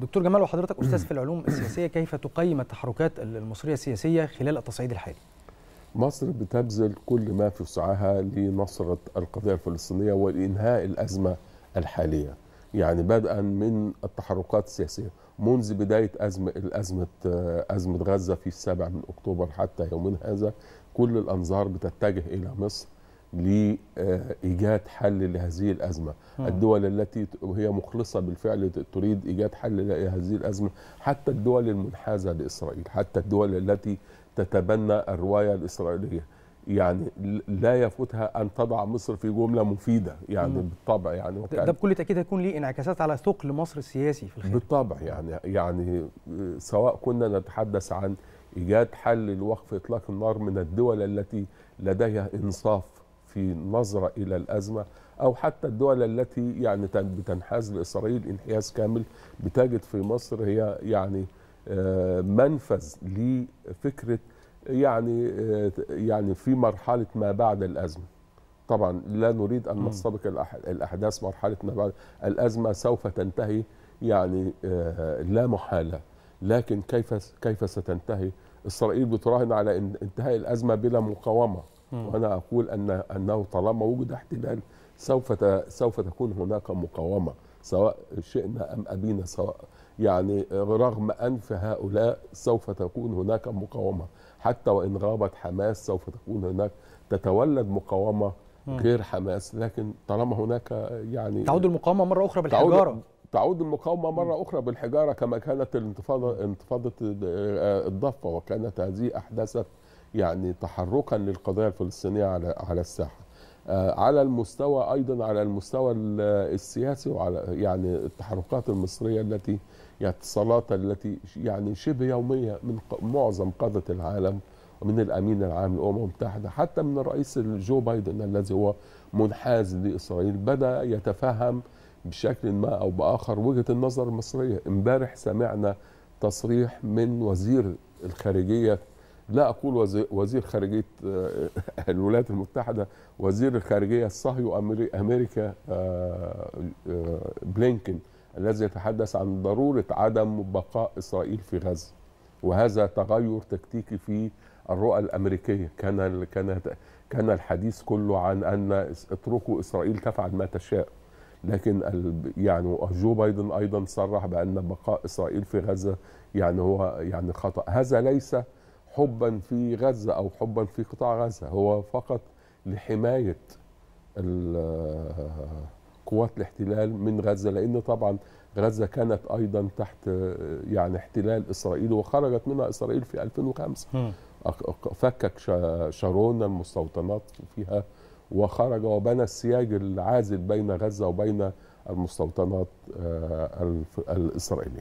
دكتور جمال وحضرتك استاذ في العلوم السياسيه كيف تقيم التحركات المصريه السياسيه خلال التصعيد الحالي؟ مصر بتبذل كل ما في وسعها لنصرة القضية الفلسطينية وإنهاء الأزمة الحالية يعني بدءا من التحركات السياسية منذ بداية أزمة أزمة أزمة غزة في السابع من أكتوبر حتى يومنا هذا كل الأنظار بتتجه إلى مصر لايجاد حل لهذه الازمه، الدول التي وهي مخلصه بالفعل تريد ايجاد حل لهذه الازمه، حتى الدول المنحازه لاسرائيل، حتى الدول التي تتبنى الروايه الاسرائيليه، يعني لا يفوتها ان تضع مصر في جمله مفيده يعني مم. بالطبع يعني وكأن ده بكل تاكيد هيكون ليه انعكاسات على ثقل مصر السياسي في الخارج بالطبع يعني يعني سواء كنا نتحدث عن ايجاد حل لوقف اطلاق النار من الدول التي لديها انصاف في نظرة إلى الأزمة أو حتى الدول التي يعني بتنحاز لإسرائيل انحياز كامل بتجد في مصر هي يعني آه، منفذ لفكرة يعني آه، يعني في مرحلة ما بعد الأزمة طبعا لا نريد أن نستبق الأحداث مرحلة ما بعد الأزمة سوف تنتهي يعني آه، لا محالة لكن كيف كيف ستنتهي إسرائيل بتراهن على انتهاء الأزمة بلا مقاومة وانا اقول ان انه طالما وجد احتلال سوف سوف تكون هناك مقاومه سواء شئنا ام ابينا سواء يعني رغم انف هؤلاء سوف تكون هناك مقاومه حتى وان غابت حماس سوف تكون هناك تتولد مقاومه غير حماس لكن طالما هناك يعني تعود المقاومه مره اخرى بالحجاره تعود المقاومة مرة أخرى بالحجارة كما كانت الانتفاضة انتفاضة آه، الضفة وكانت هذه أحدثت يعني تحركا للقضيه الفلسطينيه على على الساحه آه، على المستوى ايضا على المستوى السياسي وعلى يعني التحركات المصريه التي يعني اتصالات التي يعني شبه يوميه من معظم قاده العالم ومن الامين العام للامم المتحده حتى من الرئيس جو بايدن الذي هو منحاز لاسرائيل بدا يتفهم بشكل ما او باخر وجهه النظر المصريه امبارح سمعنا تصريح من وزير الخارجيه لا اقول وزير خارجيه آه، الولايات المتحده وزير الخارجيه الصهيوني امريكا آه، آه، بلينكن الذي يتحدث عن ضروره عدم بقاء اسرائيل في غزه وهذا تغير تكتيكي في الرؤى الامريكيه كان كان كان الحديث كله عن ان اتركوا اسرائيل تفعل ما تشاء لكن يعني جو بايدن ايضا صرح بان بقاء اسرائيل في غزه يعني هو يعني خطا هذا ليس حبا في غزة أو حبا في قطاع غزة هو فقط لحماية قوات الاحتلال من غزة لأن طبعا غزة كانت أيضا تحت يعني احتلال إسرائيل وخرجت منها إسرائيل في 2005 فكك شارون المستوطنات فيها وخرج وبنى السياج العازل بين غزة وبين المستوطنات آه، الإسرائيلية